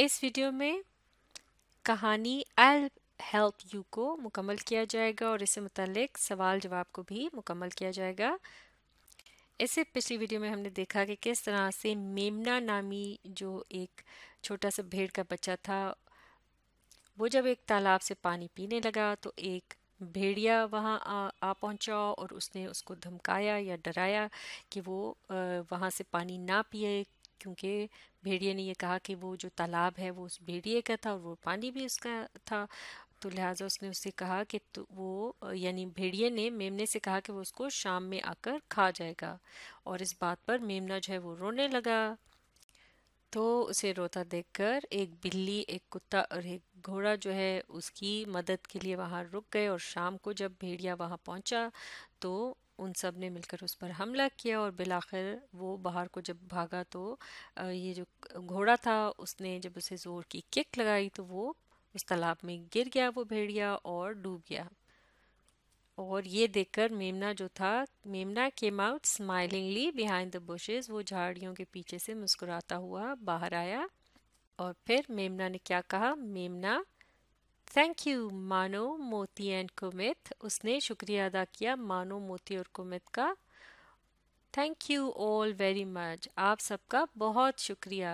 इस वीडियो में कहानी आई हेल्प यू को मुकम्मल किया जाएगा और इससे मतलब सवाल जवाब को भी मुकम्मल किया जाएगा इससे पिछली वीडियो में हमने देखा कि किस तरह से मेमना नामी जो एक छोटा सा भेड़ का बच्चा था वो जब एक तालाब से पानी पीने लगा तो एक भेड़िया वहाँ आ, आ पहुँचा और उसने उसको धमकाया या डराया कि वो वहाँ से पानी ना पिए क्योंकि भेड़िए ने यह कहा कि वो जो तालाब है वो उस भेड़िए का था और वो पानी भी उसका था तो लिहाजा उसने उससे कहा कि तो वो यानी भेड़िए ने मेमने से कहा कि वो उसको शाम में आकर खा जाएगा और इस बात पर मेमना जो है वो रोने लगा तो उसे रोता देखकर एक बिल्ली एक कुत्ता और एक घोड़ा जो है उसकी मदद के लिए वहाँ रुक गए और शाम को जब भेड़िया वहाँ पहुँचा तो उन सब ने मिलकर उस पर हमला किया और बिलाखिर वो बाहर को जब भागा तो ये जो घोड़ा था उसने जब उसे ज़ोर की किक लगाई तो वो उस तालाब में गिर गया वो भेड़िया और डूब गया और ये देखकर मेमना जो था Memna came out smilingly behind the bushes वो झाड़ियों के पीछे से मुस्कुराता हुआ बाहर आया और फिर मेमना ने क्या कहा मेमना थैंक यू मानो मोती एंड कुमित उसने शुक्रिया अदा किया मानो मोती और कुमित का thank you all very much आप सबका बहुत शुक्रिया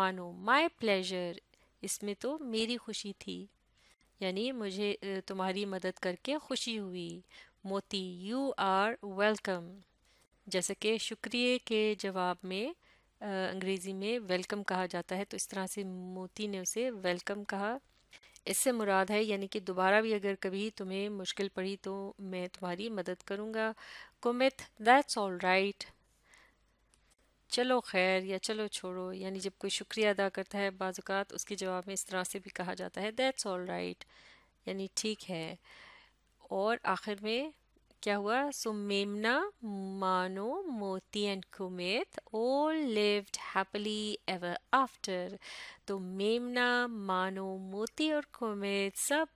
मानो माय प्लेजर इसमें तो मेरी खुशी थी यानी मुझे तुम्हारी मदद करके खुशी हुई मोती यू आर वेलकम जैसे कि शुक्रिय के जवाब में अंग्रेज़ी में वेलकम कहा जाता है तो इस तरह से मोती ने उसे वेलकम कहा इससे मुराद है यानी कि दोबारा भी अगर कभी तुम्हें मुश्किल पड़ी तो मैं तुम्हारी मदद करूँगा कुमित दैट्स ऑल राइट चलो खैर या चलो छोड़ो यानी जब कोई शुक्रिया अदा करता है बाजुकात उसके जवाब में इस तरह से भी कहा जाता है दैट्स ऑल राइट यानी ठीक है और आखिर में क्या हुआ सो Memna Mano Moti and Kumet all lived happily ever after तो मेमना मानो मोती और कुमेत सब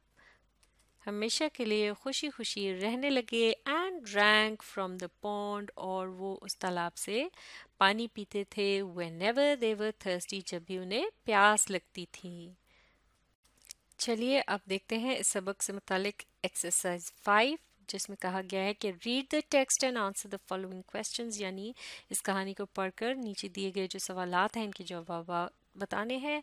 हमेशा के लिए खुशी खुशी रहने लगे and drank from the pond और वो उस तालाब से पानी पीते थे वेन एवर देवर थर्स्टी जब भी उन्हें प्यास लगती थी चलिए अब देखते हैं इस सबक से मुतालिक एक्सरसाइज फाइव जिसमें कहा गया है कि read the text and answer the following questions यानी इस कहानी को पढ़कर नीचे दिए गए जो सवाल हैं इनके जवाब बताने हैं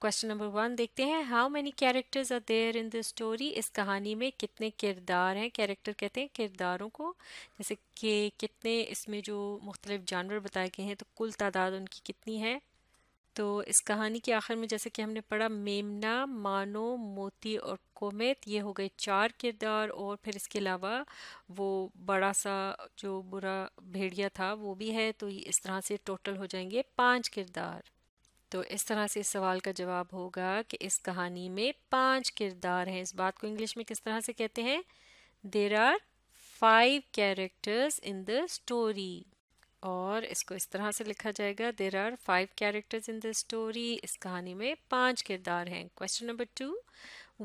क्वेश्चन नंबर वन देखते हैं how many characters are there in the story इस कहानी में कितने किरदार हैं कैरेक्टर कहते हैं किरदारों को जैसे कि कितने इसमें जो मुख्तलिफ जानवर बताए गए हैं तो कुल तादाद उनकी कितनी है तो इस कहानी के आखिर में जैसे कि हमने पढ़ा मेमना मानो मोती और कोमेत ये हो गए चार किरदार और फिर इसके अलावा वो बड़ा सा जो बुरा भेड़िया था वो भी है तो इस तरह से टोटल हो जाएंगे पांच किरदार तो इस तरह से इस सवाल का जवाब होगा कि इस कहानी में पांच किरदार हैं इस बात को इंग्लिश में किस तरह से कहते हैं there are five characters in the story और इसको इस तरह से लिखा जाएगा there are five characters in the story इस कहानी में पांच किरदार हैं question number two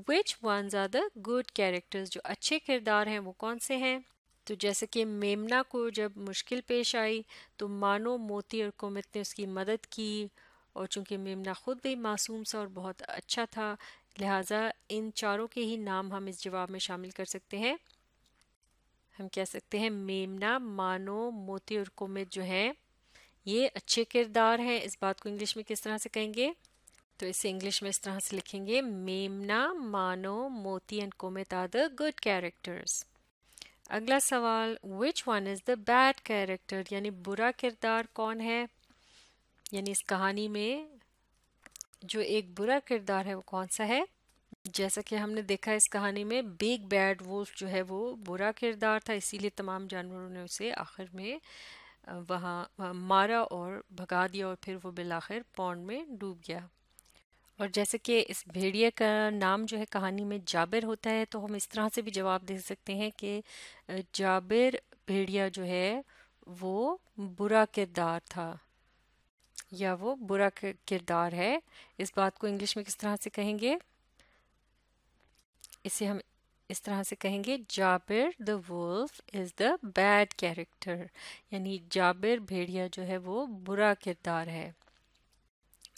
which ones are the good characters जो अच्छे किरदार हैं वो कौन से हैं तो जैसे कि मेमना को जब मुश्किल पेश आई तो मानो मोती और कुमित ने उसकी मदद की और चूंकि मेमना खुद भी मासूम सा और बहुत अच्छा था लिहाजा इन चारों के ही नाम हम इस जवाब में शामिल कर सकते हैं हम कह सकते हैं मेमना मानो मोती और कोमित जो हैं ये अच्छे किरदार हैं इस बात को इंग्लिश में किस तरह से कहेंगे तो इसे इंग्लिश में इस तरह से लिखेंगे Memna Mano Moti and Komit are the good characters अगला सवाल which one is the bad character यानी बुरा किरदार कौन है यानी इस कहानी में जो एक बुरा किरदार है वो कौन सा है जैसा कि हमने देखा इस कहानी में बिग बैड वुल्फ जो है वो बुरा किरदार था इसीलिए तमाम जानवरों ने उसे आखिर में वहाँ, मारा और भगा दिया और फिर वो बिलाखिर पौंड में डूब गया और जैसे कि इस भेड़िया का नाम जो है कहानी में जाबिर होता है तो हम इस तरह से भी जवाब दे सकते हैं कि जाबिर भेड़िया जो है वो बुरा किरदार था या वो बुरा किरदार है इस बात को इंग्लिश में किस तरह से कहेंगे इसे हम इस तरह से कहेंगे Jabir the wolf is the bad character यानी जाबिर भेड़िया जो है वो बुरा किरदार है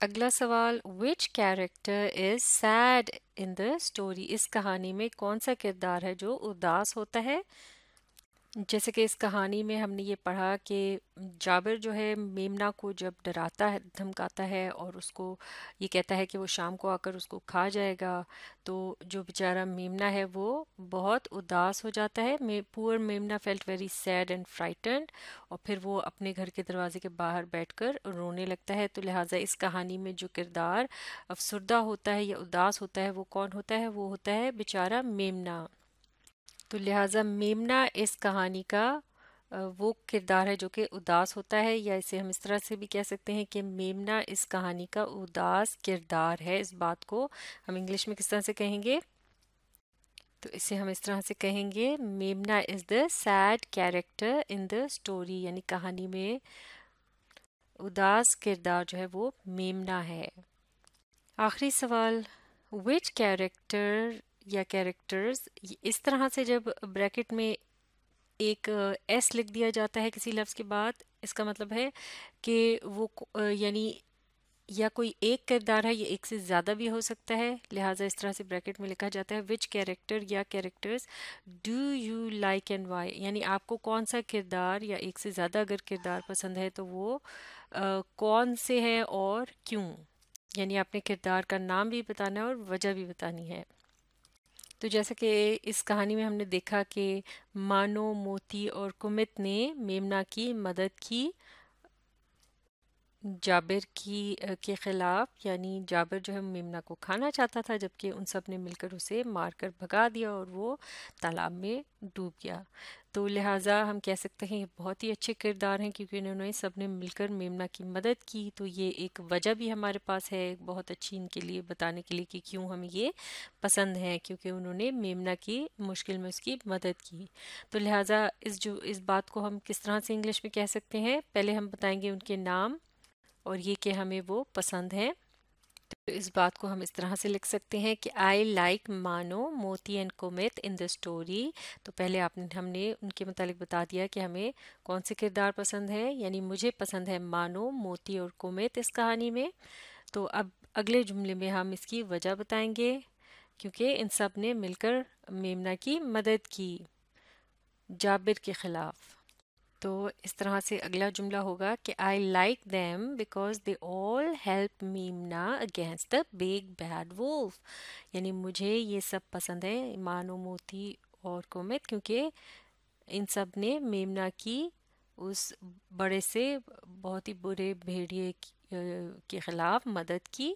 अगला सवाल which character is sad in the story इस कहानी में कौन सा किरदार है जो उदास होता है जैसे कि इस कहानी में हमने ये पढ़ा कि जाबिर जो है मेमना को जब डराता है धमकाता है और उसको ये कहता है कि वो शाम को आकर उसको खा जाएगा तो जो बेचारा मेमना है वो बहुत उदास हो जाता है मे poor Memna felt very sad and frightened और फिर वो अपने घर के दरवाजे के बाहर बैठकर रोने लगता है तो लिहाजा इस कहानी में जो किरदार अफसरदा होता है या उदास होता है वो कौन होता है वो होता है बेचारा मेमना तो लिहाजा मेमना इस कहानी का वो किरदार है जो कि उदास होता है या इसे हम इस तरह से भी कह सकते हैं कि मेमना इस कहानी का उदास किरदार है इस बात को हम इंग्लिश में किस तरह से कहेंगे तो इसे हम इस तरह से कहेंगे Memna is the sad character in the story यानी कहानी में उदास किरदार जो है वो मेमना है आखिरी सवाल विच कैरेक्टर या कैरेक्टर्स इस तरह से जब ब्रैकेट में एक एस लिख दिया जाता है किसी लफ्ज़ के बाद इसका मतलब है कि वो यानी या कोई एक किरदार है या एक से ज़्यादा भी हो सकता है लिहाजा इस तरह से ब्रैकेट में लिखा जाता है विच कैरेक्टर या characters do you like and why यानी आपको कौन सा किरदार या एक से ज़्यादा अगर किरदार पसंद है तो वो आ, कौन से है और क्यों यानी आपने किरदार का नाम भी बताना है और वजह भी बतानी है तो जैसा कि इस कहानी में हमने देखा कि मानो मोती और कुमित ने मेमना की मदद की जाबिर की के ख़िलाफ़ यानी जाबिर जो है मेमना को खाना चाहता था जबकि उन सब ने मिलकर उसे मारकर भगा दिया और वो तालाब में डूब गया तो लिहाजा हम कह सकते हैं ये बहुत ही अच्छे किरदार हैं क्योंकि इन्होंने सब ने मिलकर मेमना की मदद की तो ये एक वजह भी हमारे पास है बहुत अच्छी इनके लिए बताने के लिए कि क्यों हम ये पसंद हैं क्योंकि उन्होंने मेमना की मुश्किल में उसकी मदद की तो लिहाजा इस जो इस बात को हम किस तरह से इंग्लिश में कह सकते हैं पहले हम बताएंगे उनके नाम और ये कि हमें वो पसंद हैं तो इस बात को हम इस तरह से लिख सकते हैं कि I like Mano Moti and Komit in the story तो पहले आपने हमने उनके मतलब बता दिया कि हमें कौन से किरदार पसंद है यानी मुझे पसंद है मानो मोती और कोमित इस कहानी में तो अब अगले जुमले में हम इसकी वजह बताएंगे क्योंकि इन सब ने मिलकर मेमना की मदद की जाबिर के ख़िलाफ़ तो इस तरह से अगला जुमला होगा कि I like them because they all help Meemna against the big bad wolf यानी मुझे ये सब पसंद है मानो मोती और कोमित क्योंकि इन सब ने मेमना की उस बड़े से बहुत ही बुरे भेड़िए के ख़िलाफ़ मदद की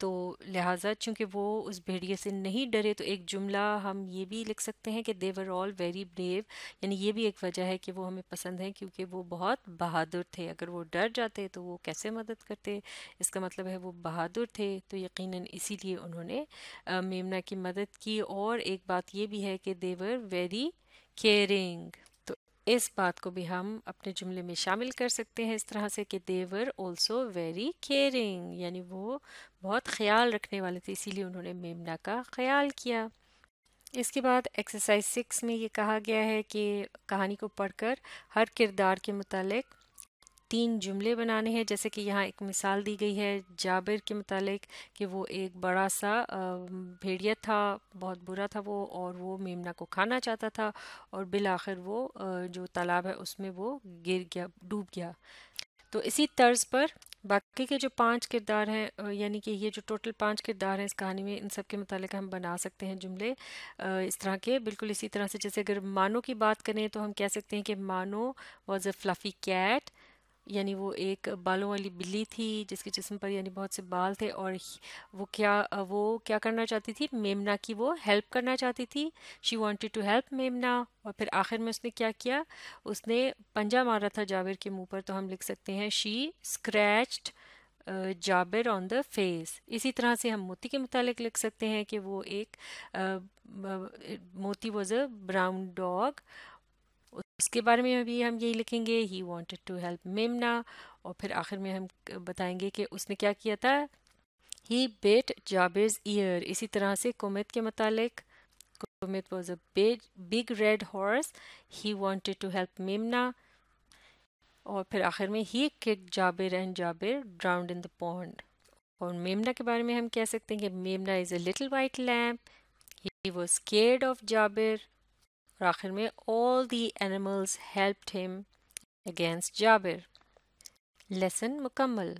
तो लिहाजा चूंकि वो उस भेड़िए से नहीं डरे तो एक जुमला हम ये भी लिख सकते हैं कि देवर ऑल वेरी ब्रेव यानी ये भी एक वजह है कि वो हमें पसंद है क्योंकि वो बहुत बहादुर थे अगर वो डर जाते तो वो कैसे मदद करते इसका मतलब है वो बहादुर थे तो यकीन इसीलिए उन्होंने मेमना की मदद की और एक बात ये भी है कि देवर वेरी केयरिंग इस बात को भी हम अपने जुमले में शामिल कर सकते हैं इस तरह से कि देवर ऑल्सो वेरी केयरिंग यानी वो बहुत ख्याल रखने वाले थे इसीलिए उन्होंने मेमना का ख्याल किया इसके बाद एक्सरसाइज सिक्स में ये कहा गया है कि कहानी को पढ़कर हर किरदार के मुतालिक तीन जुमले बनाने हैं जैसे कि यहाँ एक मिसाल दी गई है जाबिर के मतलब कि वो एक बड़ा सा भेड़िया था बहुत बुरा था वो और वो मेमना को खाना चाहता था और बिल आखिर वो जो तालाब है उसमें वो गिर गया डूब गया तो इसी तर्ज पर बाकी के जो पांच किरदार हैं यानी कि ये जो टोटल पांच किरदार हैं इस कहानी में इन सब के मतलब हम बना सकते हैं जुमले इस तरह के बिल्कुल इसी तरह से जैसे अगर मानो की बात करें तो हम कह सकते हैं कि मानो वॉज अ फ्लफ़ी कैट यानी वो एक बालों वाली बिल्ली थी जिसके जिसम पर यानी बहुत से बाल थे और वो क्या वो क्या करना चाहती थी मेमना की वो हेल्प करना चाहती थी she wanted to help Memna और फिर आखिर में उसने क्या किया उसने पंजा मारा था जाबिर के मुंह पर तो हम लिख सकते हैं she scratched Jabir on the face इसी तरह से हम मोती के मुतालिक लिख सकते हैं कि वो एक मोती वॉज अ ब्राउन डॉग उसके बारे में भी हम यही लिखेंगे ही वॉन्टेड टू हेल्प मेमना और फिर आखिर में हम बताएंगे कि उसने क्या किया था ही बेट जाबेज ईयर इसी तरह से कोमित के मतलब Kumit was a big red horse he wanted to help Memna और फिर आखिर में he kick Jabir and Jabir drowned in the pond और मेमना के बारे में हम कह सकते हैं कि Memna is a little white lamb he was scared of Jabir Rakhir mein all the animals helped him against Jabir. Lesson मुकम्मल